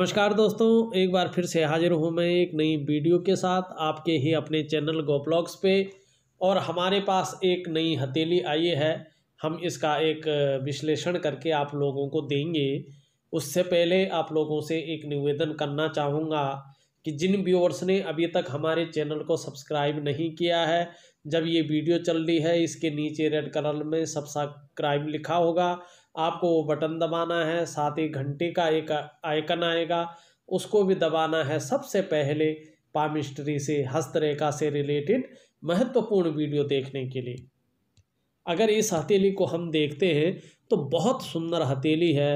नमस्कार दोस्तों एक बार फिर से हाजिर हूँ मैं एक नई वीडियो के साथ आपके ही अपने चैनल ब्लॉग्स पे और हमारे पास एक नई हथेली आई है हम इसका एक विश्लेषण करके आप लोगों को देंगे उससे पहले आप लोगों से एक निवेदन करना चाहूँगा कि जिन व्यूअर्स ने अभी तक हमारे चैनल को सब्सक्राइब नहीं किया है जब ये वीडियो चल रही है इसके नीचे रेड कलर में सब्सक्राइब लिखा होगा आपको वो बटन दबाना है साथ ही घंटे का एक आइकन आएगा उसको भी दबाना है सबसे पहले पामिस्ट्री से हस्तरेखा से रिलेटेड महत्वपूर्ण वीडियो देखने के लिए अगर इस हथेली को हम देखते हैं तो बहुत सुंदर हथेली है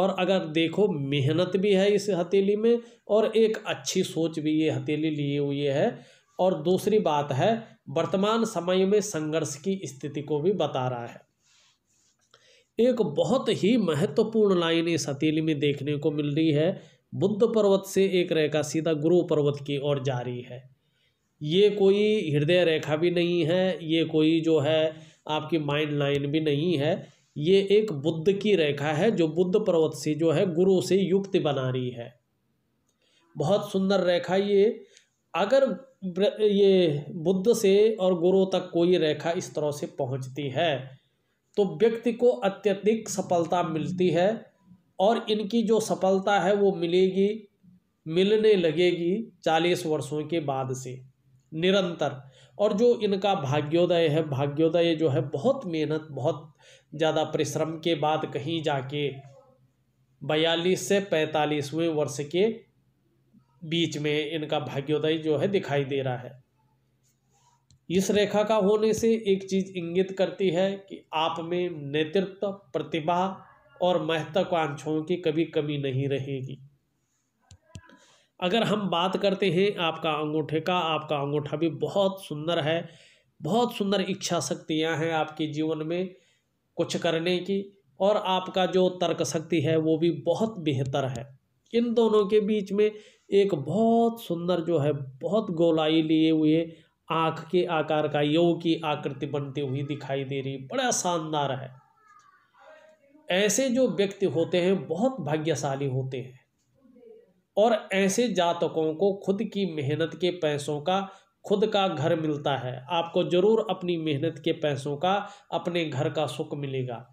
और अगर देखो मेहनत भी है इस हथेली में और एक अच्छी सोच भी ये हथेली लिए हुई है और दूसरी बात है वर्तमान समय में संघर्ष की स्थिति को भी बता रहा है एक बहुत ही महत्वपूर्ण लाइन इस हथेली में देखने को मिल रही है बुद्ध पर्वत से एक रेखा सीधा गुरु पर्वत की ओर जा रही है ये कोई हृदय रेखा भी नहीं है ये कोई जो है आपकी माइंड लाइन भी नहीं है ये एक बुद्ध की रेखा है जो बुद्ध पर्वत से जो है गुरु से युक्ति बना रही है बहुत सुंदर रेखा ये अगर ये बुद्ध से और गुरु तक कोई रेखा इस तरह से पहुंचती है तो व्यक्ति को अत्यधिक सफलता मिलती है और इनकी जो सफलता है वो मिलेगी मिलने लगेगी चालीस वर्षों के बाद से निरंतर और जो इनका भाग्योदय है भाग्योदय जो है बहुत मेहनत बहुत ज़्यादा परिश्रम के बाद कहीं जाके बयालीस से पैंतालीसवें वर्ष के बीच में इनका भाग्योदय जो है दिखाई दे रहा है इस रेखा का होने से एक चीज इंगित करती है कि आप में नेतृत्व प्रतिभा और महत्वाकांक्षाओं की कभी कमी नहीं रहेगी अगर हम बात करते हैं आपका अंगूठे का आपका अंगूठा भी बहुत सुंदर है बहुत सुंदर इच्छा शक्तियाँ हैं आपके जीवन में कुछ करने की और आपका जो तर्क शक्ति है वो भी बहुत बेहतर है इन दोनों के बीच में एक बहुत सुंदर जो है बहुत गोलाई लिए हुए आंख के आकार का यो की आकृति बनती हुई दिखाई दे रही बड़ा शानदार है ऐसे जो व्यक्ति होते हैं बहुत भाग्यशाली होते हैं और ऐसे जातकों को खुद की मेहनत के पैसों का खुद का घर मिलता है आपको ज़रूर अपनी मेहनत के पैसों का अपने घर का सुख मिलेगा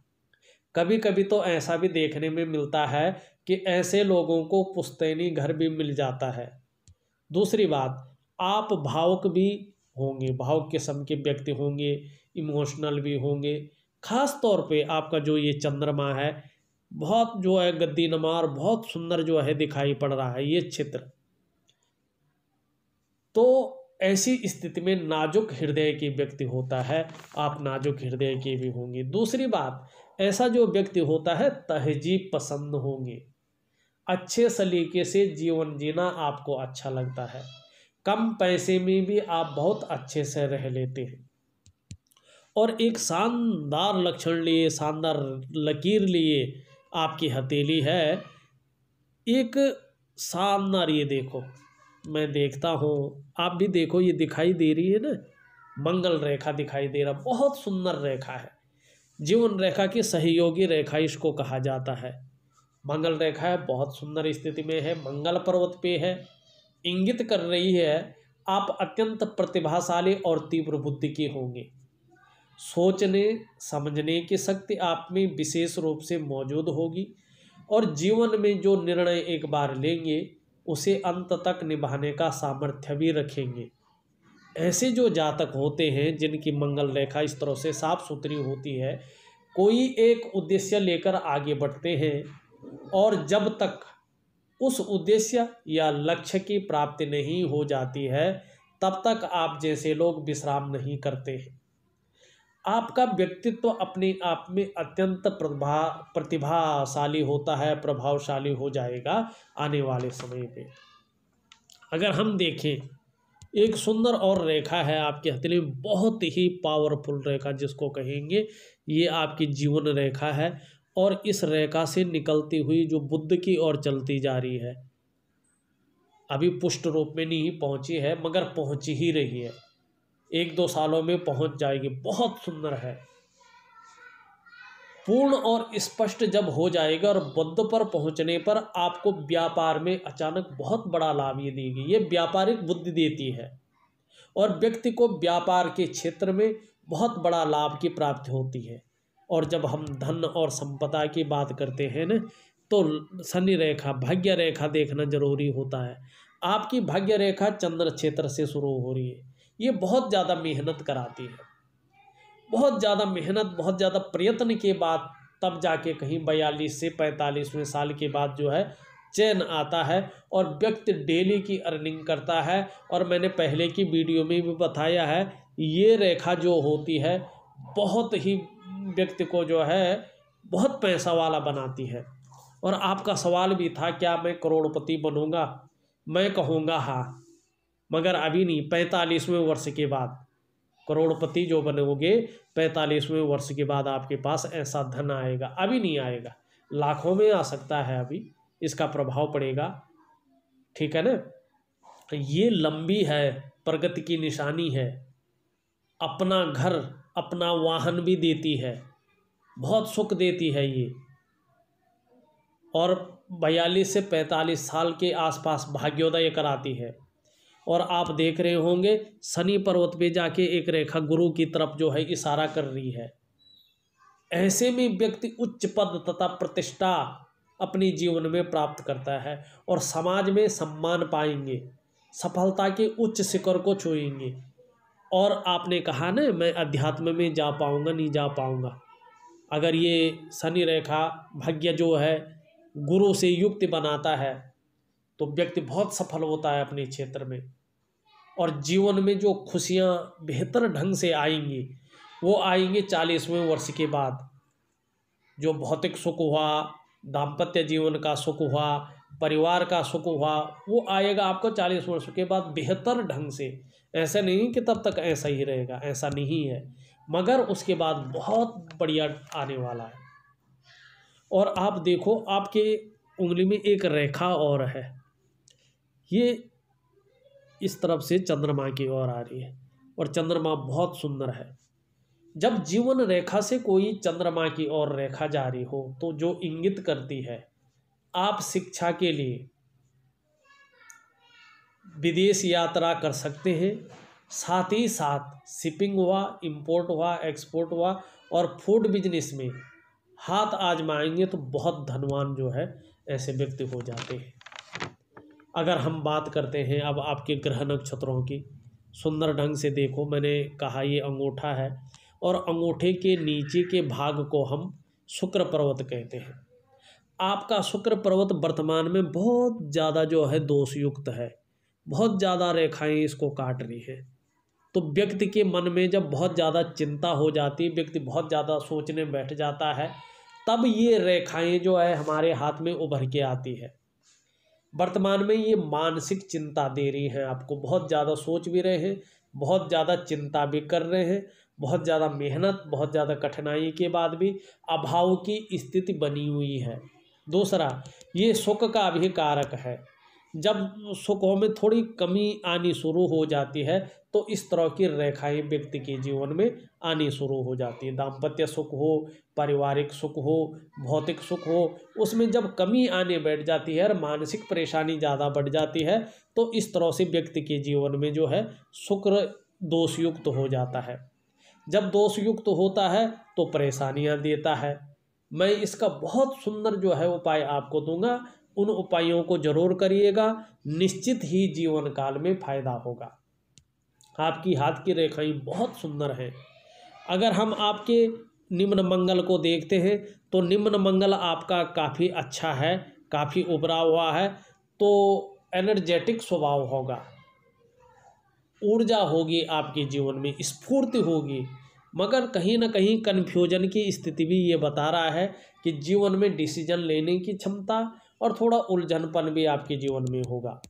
कभी कभी तो ऐसा भी देखने में मिलता है कि ऐसे लोगों को पुस्तैनी घर भी मिल जाता है दूसरी बात आप भावुक भी होंगे भावुक किस्म के व्यक्ति होंगे इमोशनल भी होंगे ख़ास तौर पे आपका जो ये चंद्रमा है बहुत जो है गद्दी नमार बहुत सुंदर जो है दिखाई पड़ रहा है ये क्षेत्र तो ऐसी स्थिति में नाजुक हृदय के व्यक्ति होता है आप नाजुक हृदय के भी होंगे दूसरी बात ऐसा जो व्यक्ति होता है तहजीब पसंद होंगे अच्छे सलीके से जीवन जीना आपको अच्छा लगता है कम पैसे में भी आप बहुत अच्छे से रह लेते हैं और एक शानदार लक्षण लिए शानदार लकीर लिए आपकी हथेली है एक शानदार ये देखो मैं देखता हूँ आप भी देखो ये दिखाई दे रही है ना मंगल रेखा दिखाई दे रहा बहुत सुंदर रेखा है जीवन रेखा की सहयोगी रेखा इसको कहा जाता है मंगल रेखा है बहुत सुंदर स्थिति में है मंगल पर्वत पे है इंगित कर रही है आप अत्यंत प्रतिभाशाली और तीव्र बुद्धि के होंगे सोचने समझने की शक्ति आप में विशेष रूप से मौजूद होगी और जीवन में जो निर्णय एक बार लेंगे उसे अंत तक निभाने का सामर्थ्य भी रखेंगे ऐसे जो जातक होते हैं जिनकी मंगल रेखा इस तरह से साफ सुथरी होती है कोई एक उद्देश्य लेकर आगे बढ़ते हैं और जब तक उस उद्देश्य या लक्ष्य की प्राप्ति नहीं हो जाती है तब तक आप जैसे लोग विश्राम नहीं करते हैं आपका व्यक्तित्व अपने आप में अत्यंत प्रभा प्रतिभाशाली होता है प्रभावशाली हो जाएगा आने वाले समय में अगर हम देखें एक सुंदर और रेखा है आपकी हथेली में बहुत ही पावरफुल रेखा जिसको कहेंगे ये आपकी जीवन रेखा है और इस रेखा से निकलती हुई जो बुद्ध की ओर चलती जा रही है अभी पुष्ट रूप में नहीं पहुंची है मगर पहुंच ही रही है एक दो सालों में पहुंच जाएगी बहुत सुंदर है पूर्ण और स्पष्ट जब हो जाएगा और बुद्ध पर पहुंचने पर आपको व्यापार में अचानक बहुत बड़ा लाभ ये देगी ये व्यापारिक बुद्धि देती है और व्यक्ति को व्यापार के क्षेत्र में बहुत बड़ा लाभ की प्राप्ति होती है और जब हम धन और संपदा की बात करते हैं न तो शनि रेखा भाग्य रेखा देखना जरूरी होता है आपकी भाग्य रेखा चंद्र क्षेत्र से शुरू हो रही है ये बहुत ज़्यादा मेहनत कराती है बहुत ज़्यादा मेहनत बहुत ज़्यादा प्रयत्न के बाद तब जाके कहीं बयालीस से पैंतालीसवें साल के बाद जो है चैन आता है और व्यक्ति डेली की अर्निंग करता है और मैंने पहले की वीडियो में भी बताया है ये रेखा जो होती है बहुत ही व्यक्ति को जो है बहुत पैसा वाला बनाती है और आपका सवाल भी था क्या मैं करोड़पति बनूंगा मैं कहूंगा हाँ मगर अभी नहीं पैंतालीसवें वर्ष के बाद करोड़पति जो बनोगे पैंतालीसवें वर्ष के बाद आपके पास ऐसा धन आएगा अभी नहीं आएगा लाखों में आ सकता है अभी इसका प्रभाव पड़ेगा ठीक है ना ये लंबी है प्रगति की निशानी है अपना घर अपना वाहन भी देती है बहुत सुख देती है ये और बयालीस से पैंतालीस साल के आसपास भाग्योदय कराती है और आप देख रहे होंगे शनि पर्वत पे जाके एक रेखा गुरु की तरफ जो है इशारा कर रही है ऐसे में व्यक्ति उच्च पद तथा प्रतिष्ठा अपने जीवन में प्राप्त करता है और समाज में सम्मान पाएंगे सफलता के उच्च शिखर को छुएंगे और आपने कहा ना मैं अध्यात्म में जा पाऊँगा नहीं जा पाऊँगा अगर ये शनि रेखा भाग्य जो है गुरु से युक्त बनाता है तो व्यक्ति बहुत सफल होता है अपने क्षेत्र में और जीवन में जो खुशियाँ बेहतर ढंग से आएंगी वो आएंगे चालीसवें वर्ष के बाद जो भौतिक सुख हुआ दाम्पत्य जीवन का सुख हुआ परिवार का सुख हुआ वो आएगा आपको चालीस वर्ष के बाद बेहतर ढंग से ऐसा नहीं कि तब तक ऐसा ही रहेगा ऐसा नहीं है मगर उसके बाद बहुत बढ़िया आने वाला है और आप देखो आपके उंगली में एक रेखा और है ये इस तरफ से चंद्रमा की ओर आ रही है और चंद्रमा बहुत सुंदर है जब जीवन रेखा से कोई चंद्रमा की ओर रेखा जा रही हो तो जो इंगित करती है आप शिक्षा के लिए विदेश यात्रा कर सकते हैं साथ ही साथ शिपिंग हुआ इंपोर्ट हुआ एक्सपोर्ट हुआ और फूड बिजनेस में हाथ आजमाएंगे तो बहुत धनवान जो है ऐसे व्यक्ति हो जाते हैं अगर हम बात करते हैं अब आपके ग्रह नक्षत्रों की सुंदर ढंग से देखो मैंने कहा ये अंगूठा है और अंगूठे के नीचे के भाग को हम शुक्र पर्वत कहते हैं आपका शुक्र पर्वत वर्तमान में बहुत ज़्यादा जो है दोषयुक्त है बहुत ज़्यादा रेखाएं इसको काट रही हैं तो व्यक्ति के मन में जब बहुत ज़्यादा चिंता हो जाती है व्यक्ति बहुत ज़्यादा सोचने बैठ जाता है तब ये रेखाएं जो है हमारे हाथ में उभर के आती है वर्तमान में ये मानसिक चिंता दे रही हैं आपको बहुत ज़्यादा सोच भी रहे हैं बहुत ज़्यादा चिंता भी कर रहे हैं बहुत ज़्यादा मेहनत बहुत ज़्यादा कठिनाई के बाद भी अभाव की स्थिति बनी हुई है दूसरा ये सुख का भी कारक है जब सुखों में थोड़ी कमी आनी शुरू हो जाती है तो इस तरह की रेखाएं व्यक्ति के जीवन में आनी शुरू हो जाती है दाम्पत्य सुख हो पारिवारिक सुख हो भौतिक सुख हो उसमें जब कमी आने बैठ जाती है और मानसिक परेशानी ज़्यादा बढ़ जाती है तो इस तरह से व्यक्ति के जीवन में जो है शुक्र दोषयुक्त हो जाता है जब दोषयुक्त होता है तो परेशानियाँ देता है मैं इसका बहुत सुंदर जो है उपाय आपको दूंगा उन उपायों को जरूर करिएगा निश्चित ही जीवन काल में फायदा होगा आपकी हाथ की रेखाएं बहुत सुंदर हैं अगर हम आपके निम्न मंगल को देखते हैं तो निम्न मंगल आपका काफ़ी अच्छा है काफ़ी उभरा हुआ है तो एनर्जेटिक स्वभाव होगा ऊर्जा होगी आपके जीवन में स्फूर्ति होगी मगर कहीं ना कहीं कन्फ्यूजन की स्थिति भी ये बता रहा है कि जीवन में डिसीजन लेने की क्षमता और थोड़ा उलझनपन भी आपके जीवन में होगा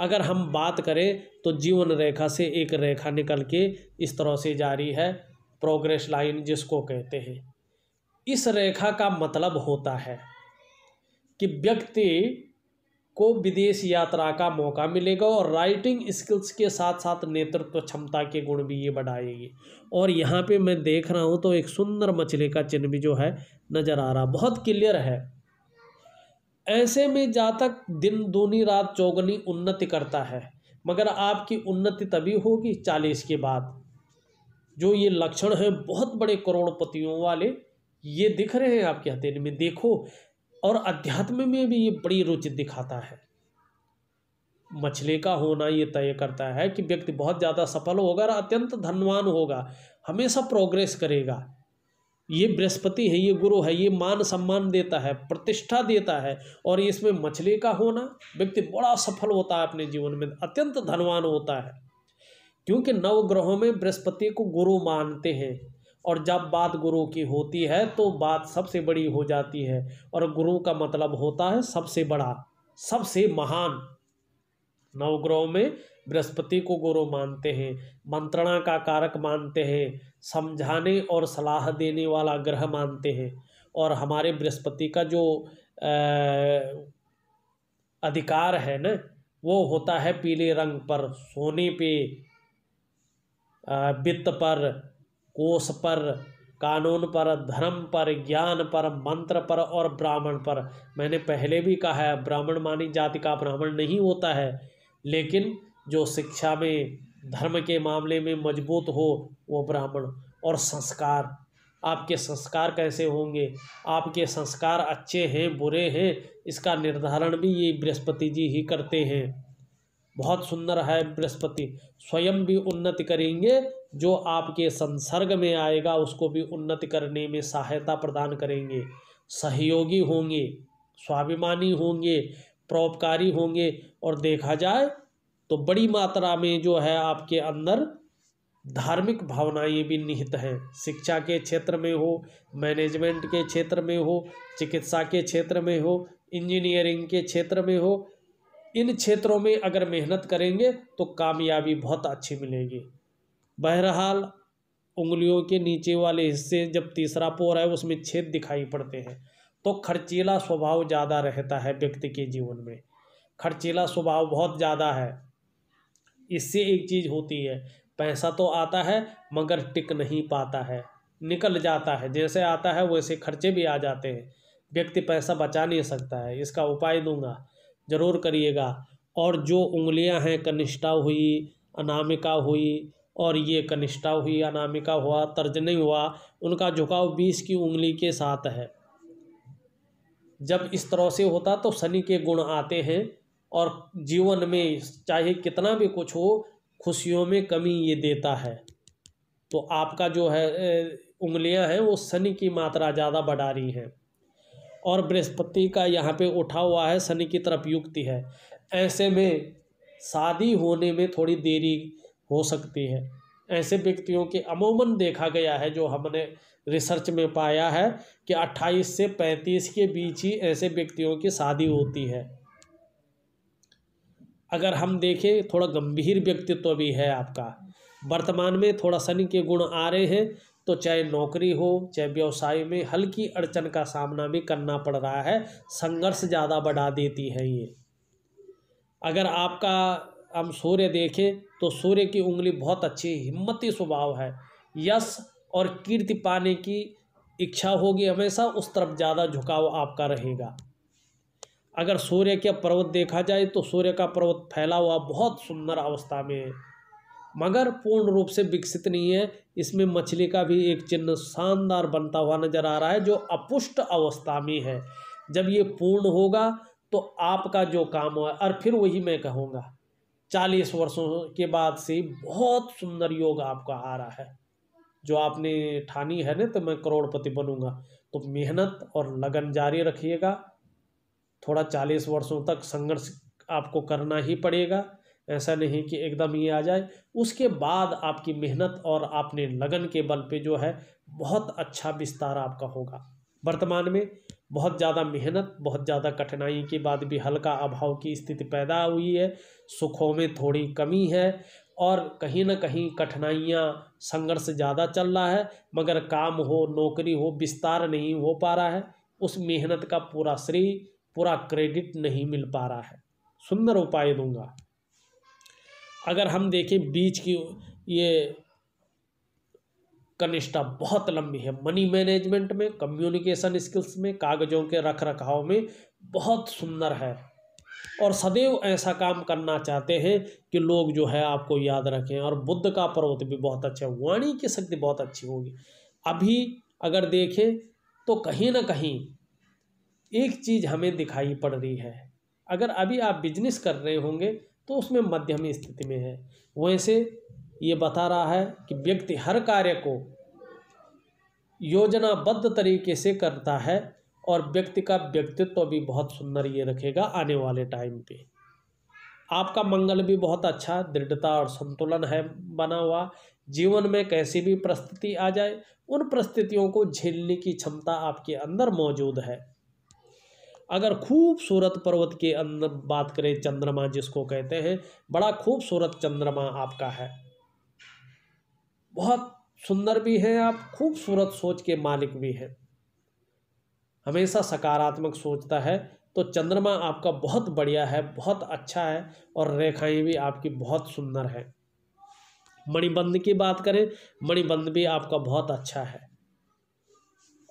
अगर हम बात करें तो जीवन रेखा से एक रेखा निकल के इस तरह से जारी है प्रोग्रेस लाइन जिसको कहते हैं इस रेखा का मतलब होता है कि व्यक्ति को विदेश यात्रा का मौका मिलेगा और राइटिंग स्किल्स के साथ साथ नेतृत्व क्षमता के गुण भी ये बढ़ाएगी और यहाँ पे मैं देख रहा हूँ तो एक सुंदर मछली का चिन्ह भी जो है नज़र आ रहा बहुत क्लियर है ऐसे में जातक दिन दूनी रात चौगनी उन्नति करता है मगर आपकी उन्नति तभी होगी चालीस के बाद जो ये लक्षण हैं बहुत बड़े करोड़पतियों वाले ये दिख रहे हैं आपके हथेली में देखो और अध्यात्म में भी ये बड़ी रुचि दिखाता है मछली का होना ये तय करता है कि व्यक्ति बहुत ज़्यादा सफल होगा और अत्यंत धनवान होगा हमेशा प्रोग्रेस करेगा ये बृहस्पति है ये गुरु है ये मान सम्मान देता है प्रतिष्ठा देता है और इसमें मछली का होना व्यक्ति बड़ा सफल होता है अपने जीवन में अत्यंत धनवान होता है क्योंकि नवग्रहों में बृहस्पति को गुरु मानते हैं और जब बात गुरु की होती है तो बात सबसे बड़ी हो जाती है और गुरु का मतलब होता है सबसे बड़ा सबसे महान नवग्रहों में बृहस्पति को गुरु मानते हैं मंत्रणा का कारक मानते हैं समझाने और सलाह देने वाला ग्रह मानते हैं और हमारे बृहस्पति का जो आ, अधिकार है ना वो होता है पीले रंग पर सोने पे वित्त पर कोष पर कानून पर धर्म पर ज्ञान पर मंत्र पर और ब्राह्मण पर मैंने पहले भी कहा है ब्राह्मण मानी जाति का ब्राह्मण नहीं होता है लेकिन जो शिक्षा में धर्म के मामले में मजबूत हो वो ब्राह्मण और संस्कार आपके संस्कार कैसे होंगे आपके संस्कार अच्छे हैं बुरे हैं इसका निर्धारण भी ये बृहस्पति जी ही करते हैं बहुत सुंदर है बृहस्पति स्वयं भी उन्नति करेंगे जो आपके संसर्ग में आएगा उसको भी उन्नति करने में सहायता प्रदान करेंगे सहयोगी होंगे स्वाभिमानी होंगे परोपकारी होंगे और देखा जाए तो बड़ी मात्रा में जो है आपके अंदर धार्मिक भावनाएं भी निहित हैं शिक्षा के क्षेत्र में हो मैनेजमेंट के क्षेत्र में हो चिकित्सा के क्षेत्र में हो इंजीनियरिंग के क्षेत्र में हो इन क्षेत्रों में अगर मेहनत करेंगे तो कामयाबी बहुत अच्छी मिलेगी बहरहाल उंगलियों के नीचे वाले हिस्से जब तीसरा पोर है उसमें छेद दिखाई पड़ते हैं तो खर्चीला स्वभाव ज़्यादा रहता है व्यक्ति के जीवन में खर्चीला स्वभाव बहुत ज़्यादा है इससे एक चीज़ होती है पैसा तो आता है मगर टिक नहीं पाता है निकल जाता है जैसे आता है वैसे खर्चे भी आ जाते हैं व्यक्ति पैसा बचा नहीं सकता है इसका उपाय दूंगा ज़रूर करिएगा और जो उंगलियां हैं कनिष्ठा हुई अनामिका हुई और ये कनिष्ठा हुई अनामिका हुआ तर्ज नहीं हुआ उनका झुकाव बीस की उंगली के साथ है जब इस तरह से होता तो शनि के गुण आते हैं और जीवन में चाहे कितना भी कुछ हो खुशियों में कमी ये देता है तो आपका जो है उंगलियां हैं वो शनि की मात्रा ज़्यादा बढ़ा रही हैं और बृहस्पति का यहाँ पे उठा हुआ है शनि की तरफ युक्ति है ऐसे में शादी होने में थोड़ी देरी हो सकती है ऐसे व्यक्तियों के अमूमन देखा गया है जो हमने रिसर्च में पाया है कि 28 से 35 के बीच ही ऐसे व्यक्तियों की शादी होती है अगर हम देखें थोड़ा गंभीर व्यक्तित्व भी है आपका वर्तमान में थोड़ा शनि के गुण आ रहे हैं तो चाहे नौकरी हो चाहे व्यवसाय में हल्की अड़चन का सामना भी करना पड़ रहा है संघर्ष ज़्यादा बढ़ा देती है ये अगर आपका हम सूर्य देखें तो सूर्य की उंगली बहुत अच्छी हिम्मती स्वभाव है यश और कीर्ति पाने की इच्छा होगी हमेशा उस तरफ ज़्यादा झुकाव आपका रहेगा अगर सूर्य के पर्वत देखा जाए तो सूर्य का पर्वत फैला हुआ बहुत सुंदर अवस्था में है मगर पूर्ण रूप से विकसित नहीं है इसमें मछली का भी एक चिन्ह शानदार बनता हुआ नजर आ रहा है जो अपुष्ट अवस्था में है जब ये पूर्ण होगा तो आपका जो काम हो और फिर वही मैं कहूँगा चालीस वर्षों के बाद से बहुत सुंदर योग आपका आ रहा है जो आपने ठानी है ना तो मैं करोड़पति बनूंगा तो मेहनत और लगन जारी रखिएगा थोड़ा चालीस वर्षों तक संघर्ष आपको करना ही पड़ेगा ऐसा नहीं कि एकदम ये आ जाए उसके बाद आपकी मेहनत और आपने लगन के बल पे जो है बहुत अच्छा विस्तार आपका होगा वर्तमान में बहुत ज़्यादा मेहनत बहुत ज़्यादा कठिनाई के बाद भी हल्का अभाव की स्थिति पैदा हुई है सुखों में थोड़ी कमी है और कहीं ना कहीं कठिनाइयाँ संघर्ष ज़्यादा चल रहा है मगर काम हो नौकरी हो विस्तार नहीं हो पा रहा है उस मेहनत का पूरा श्रेय पूरा क्रेडिट नहीं मिल पा रहा है सुंदर उपाय दूंगा अगर हम देखें बीच की ये कनिष्ठा बहुत लंबी है मनी मैनेजमेंट में कम्युनिकेशन स्किल्स में कागजों के रख रखाव में बहुत सुंदर है और सदैव ऐसा काम करना चाहते हैं कि लोग जो है आपको याद रखें और बुद्ध का पर्वत भी बहुत अच्छा है वाणी की शक्ति बहुत अच्छी होगी अभी अगर देखें तो कहीं ना कहीं एक चीज़ हमें दिखाई पड़ रही है अगर अभी आप बिजनेस कर रहे होंगे तो उसमें मध्यम स्थिति में है वैसे ये बता रहा है कि व्यक्ति हर कार्य को योजनाबद्ध तरीके से करता है और व्यक्ति का व्यक्तित्व तो भी बहुत सुंदर ये रखेगा आने वाले टाइम पे आपका मंगल भी बहुत अच्छा दृढ़ता और संतुलन है बना हुआ जीवन में कैसी भी परिस्थिति आ जाए उन परिस्थितियों को झेलने की क्षमता आपके अंदर मौजूद है अगर खूबसूरत पर्वत के अंदर बात करें चंद्रमा जिसको कहते हैं बड़ा खूबसूरत चंद्रमा आपका है बहुत सुंदर भी हैं आप खूबसूरत सोच के मालिक भी हैं हमेशा सकारात्मक सोचता है तो चंद्रमा आपका बहुत बढ़िया है बहुत अच्छा है और रेखाएं भी आपकी बहुत सुंदर है मणिबंध की बात करें मणिबंध भी आपका बहुत अच्छा है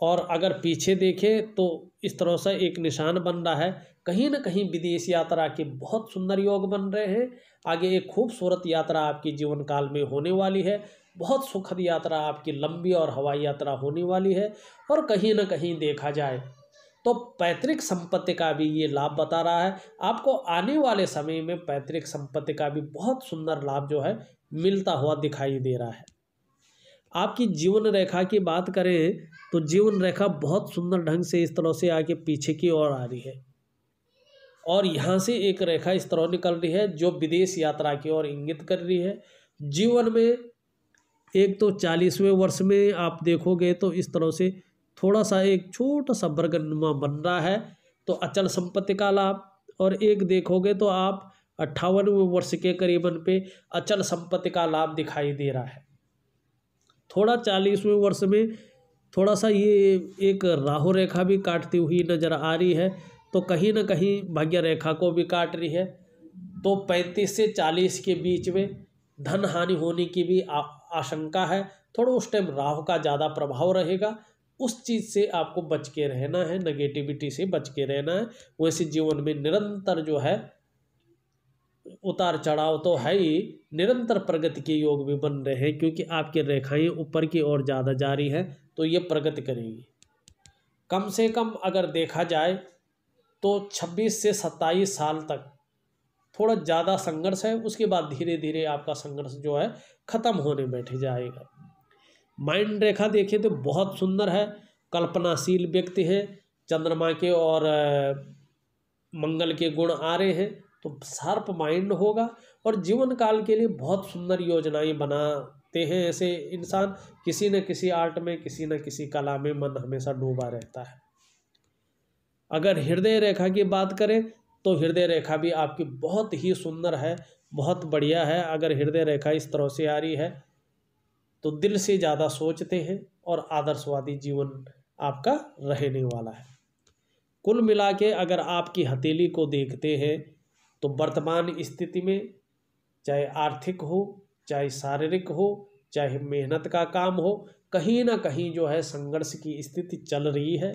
और अगर पीछे देखें तो इस तरह से एक निशान बन रहा है कहीं ना कहीं विदेश यात्रा के बहुत सुंदर योग बन रहे हैं आगे एक खूबसूरत यात्रा आपकी जीवन काल में होने वाली है बहुत सुखद यात्रा आपकी लंबी और हवाई यात्रा होने वाली है और कहीं ना कहीं देखा जाए तो पैतृक संपत्ति का भी ये लाभ बता रहा है आपको आने वाले समय में पैतृक संपत्ति का भी बहुत सुंदर लाभ जो है मिलता हुआ दिखाई दे रहा है आपकी जीवन रेखा की बात करें तो जीवन रेखा बहुत सुंदर ढंग से इस तरह से आगे पीछे की ओर आ रही है और यहाँ से एक रेखा इस तरह निकल रही है जो विदेश यात्रा की ओर इंगित कर रही है जीवन में एक तो चालीसवें वर्ष में आप देखोगे तो इस तरह से थोड़ा सा एक छोटा सा बर्गनुमा बन रहा है तो अचल संपत्ति का लाभ और एक देखोगे तो आप अट्ठावनवें वर्ष के करीबन पे अचल संपत्ति का लाभ दिखाई दे रहा है थोड़ा चालीसवें वर्ष में थोड़ा सा ये एक राहु रेखा भी काटती हुई नज़र आ रही है तो कहीं ना कहीं भाग्य रेखा को भी काट रही है तो पैंतीस से चालीस के बीच में धन हानि होने की भी आशंका है थोड़ा उस टाइम राहु का ज़्यादा प्रभाव रहेगा उस चीज़ से आपको बच के रहना है नेगेटिविटी से बच के रहना है वैसे जीवन में निरंतर जो है उतार चढ़ाव तो है ही निरंतर प्रगति के योग भी बन रहे हैं क्योंकि आपकी रेखाएं ऊपर की ओर ज़्यादा जारी हैं तो ये प्रगति करेगी कम से कम अगर देखा जाए तो 26 से 27 साल तक थोड़ा ज़्यादा संघर्ष है उसके बाद धीरे धीरे आपका संघर्ष जो है ख़त्म होने बैठ जाएगा माइंड रेखा देखिए तो बहुत सुंदर है कल्पनाशील व्यक्ति हैं चंद्रमा के और मंगल के गुण आ रहे हैं तो शार्प माइंड होगा और जीवन काल के लिए बहुत सुंदर योजनाएं बना सकते हैं ऐसे इंसान किसी न किसी आर्ट में किसी न किसी कला में मन हमेशा डूबा रहता है अगर हृदय रेखा की बात करें तो हृदय रेखा भी आपकी बहुत ही सुंदर है बहुत बढ़िया है अगर हृदय रेखा इस तरह से आ रही है तो दिल से ज़्यादा सोचते हैं और आदर्शवादी जीवन आपका रहने वाला है कुल मिला के अगर आपकी हथेली को देखते हैं तो वर्तमान स्थिति में चाहे आर्थिक हो चाहे शारीरिक हो चाहे मेहनत का काम हो कहीं ना कहीं जो है संघर्ष की स्थिति चल रही है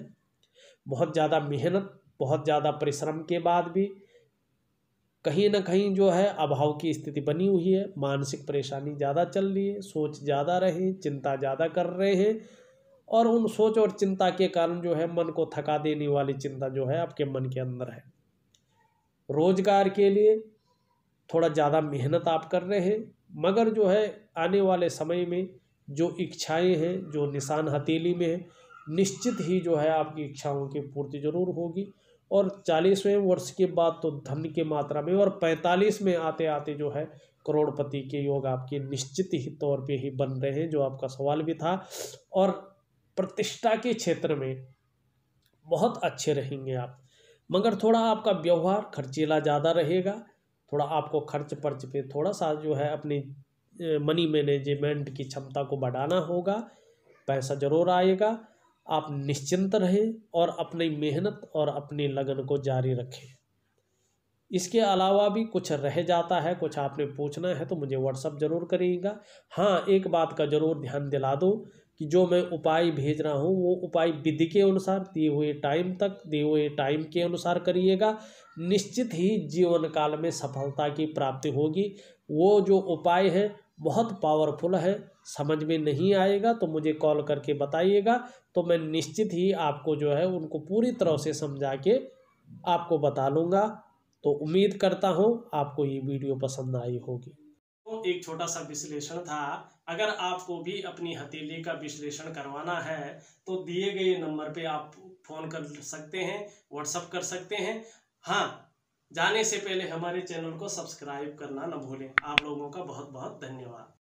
बहुत ज़्यादा मेहनत बहुत ज़्यादा परिश्रम के बाद भी कहीं ना कहीं जो है अभाव की स्थिति बनी हुई है मानसिक परेशानी ज़्यादा चल रही है सोच ज़्यादा रहे चिंता ज़्यादा कर रहे हैं और उन सोच और चिंता के कारण जो है मन को थका देने वाली चिंता जो है आपके मन के अंदर है रोजगार के लिए थोड़ा ज़्यादा मेहनत आप कर रहे हैं मगर जो है आने वाले समय में जो इच्छाएं हैं जो निशान हथेली में है निश्चित ही जो है आपकी इच्छाओं की पूर्ति जरूर होगी और चालीसवें वर्ष के बाद तो धन की मात्रा में और पैंतालीस में आते आते जो है करोड़पति के योग आपके निश्चित ही तौर पे ही बन रहे हैं जो आपका सवाल भी था और प्रतिष्ठा के क्षेत्र में बहुत अच्छे रहेंगे आप मगर थोड़ा आपका व्यवहार खर्चीला ज़्यादा रहेगा थोड़ा आपको खर्च पर्च पे थोड़ा सा जो है अपनी मनी मैनेजमेंट की क्षमता को बढ़ाना होगा पैसा ज़रूर आएगा आप निश्चिंत रहें और अपनी मेहनत और अपनी लगन को जारी रखें इसके अलावा भी कुछ रह जाता है कुछ आपने पूछना है तो मुझे व्हाट्सअप ज़रूर करिएगा हाँ एक बात का ज़रूर ध्यान दिला दो कि जो मैं उपाय भेज रहा हूँ वो उपाय विधि के अनुसार दिए हुए टाइम तक दिए हुए टाइम के अनुसार करिएगा निश्चित ही जीवन काल में सफलता की प्राप्ति होगी वो जो उपाय है बहुत पावरफुल है समझ में नहीं आएगा तो मुझे कॉल करके बताइएगा तो मैं निश्चित ही आपको जो है उनको पूरी तरह से समझा के आपको बता लूँगा तो उम्मीद करता हूँ आपको ये वीडियो पसंद आई होगी तो एक छोटा सा विश्लेषण था अगर आपको भी अपनी हथेली का विश्लेषण करवाना है तो दिए गए नंबर पे आप फ़ोन कर सकते हैं व्हाट्सअप कर सकते हैं हाँ जाने से पहले हमारे चैनल को सब्सक्राइब करना न भूलें आप लोगों का बहुत बहुत धन्यवाद